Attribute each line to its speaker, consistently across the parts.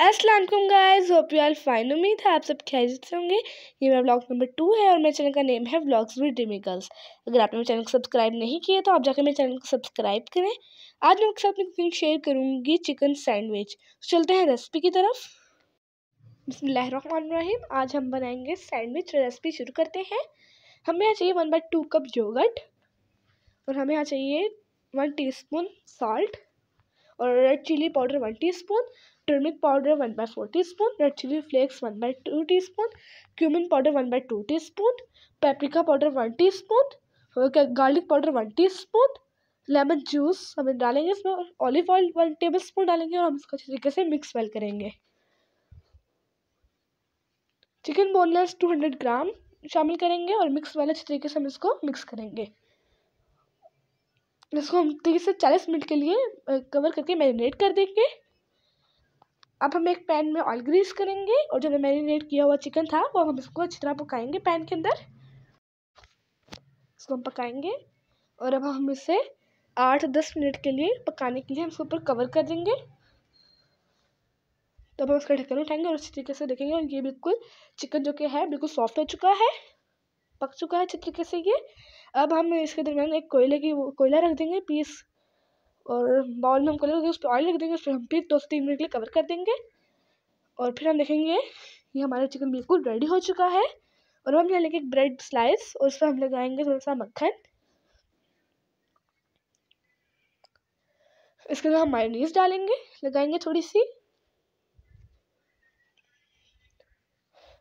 Speaker 1: Aslam guys hope you are fine उम्मीद है आप सब खैरियत से होंगे ये मेरा ब्लॉग नंबर टू है और मेरे चैनल का नेम है ब्लॉग्स विद डिमी गर्ल्स अगर आपने मेरे चैनल को सब्सक्राइब नहीं किया तो आप जाकर मेरे चैनल को सब्सक्राइब करें आज मैं आपके साथ कुकिंग शेयर करूँगी चिकन सैंडविच चलते हैं रेसिपी की तरफ बसमीम आज हम बनाएंगे सैंडविच रेसिपी शुरू करते हैं हमें यहाँ चाहिए वन बाई टू कप जोगट और हमें यहाँ चाहिए वन टी स्पून सॉल्ट और red chili powder one teaspoon turmeric powder one by four teaspoon red chili flakes one by two teaspoon cumin powder one by two teaspoon paprika powder one teaspoon garlic powder one teaspoon lemon juice हमें डालेंगे इसमें और olive oil one tablespoon डालेंगे और हम इसको अच्छे तरीके से मिक्स वेल करेंगे chicken boneless two hundred gram शामिल करेंगे और मिक्स वाले अच्छे तरीके से हम इसको मिक्स करेंगे इसको हम तीस से चालीस मिनट के लिए कवर करके मैरिनेट कर देंगे अब हम एक पैन में ऑयल ग्रीस करेंगे और जो मैरिनेट किया हुआ चिकन था वो हम इसको अच्छी तरह पकाएंगे पैन के अंदर इसको हम पकाएंगे और अब हम इसे आठ दस मिनट के लिए पकाने के लिए हम इसके ऊपर कवर कर देंगे तो अब हम उसका ढक्कन उठाएंगे और अच्छी तरीके से देखेंगे और ये बिल्कुल चिकन जो कि है बिल्कुल सॉफ्ट हो चुका है पक चुका है अच्छी तरीके से ये अब हम इसके दरमियान एक कोयले की कोयला रख देंगे पीस और बाउल में हम कोयला रख देंगे उस पर ऑयल रख देंगे उस पर हम फिर दो से तीन मिनट के लिए कवर कर देंगे और फिर हम देखेंगे ये हमारा चिकन बिल्कुल रेडी हो चुका है और हम यहाँ लेंगे एक ब्रेड स्लाइस और उस पर हम लगाएंगे थोड़ा सा मक्खन इसके अंदर हम मायोनीज डालेंगे लगाएंगे थोड़ी सी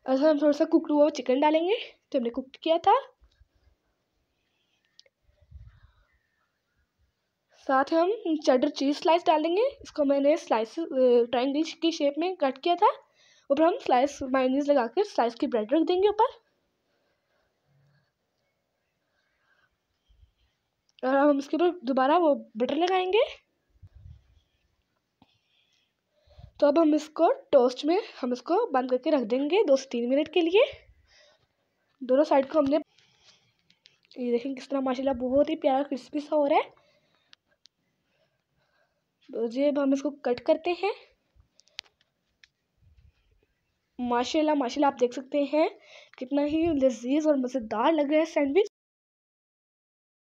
Speaker 1: और हम थोड़ा सा कुकड हुआ चिकन डालेंगे तो हमने कुक किया था साथ हम चटर चीज़ स्लाइस डाल देंगे इसको मैंने स्लाइस ट्राइंगल की शेप में कट किया था ऊपर हम स्लाइस माइनीस लगा के स्लाइस की ब्रेड रख देंगे ऊपर और हम इसके ऊपर दोबारा वो बटर लगाएंगे तो अब हम इसको टोस्ट में हम इसको बंद करके रख देंगे दो से तीन मिनट के लिए दोनों साइड को हमने ये देखें किस तरह माशाल्लाह बहुत ही प्यारा क्रिस्पी सा हो रहा है तो जी अब हम इसको कट करते हैं माशाल्लाह माशाल्लाह आप देख सकते हैं कितना ही लजीज और मज़ेदार लग रहा है सैंडविच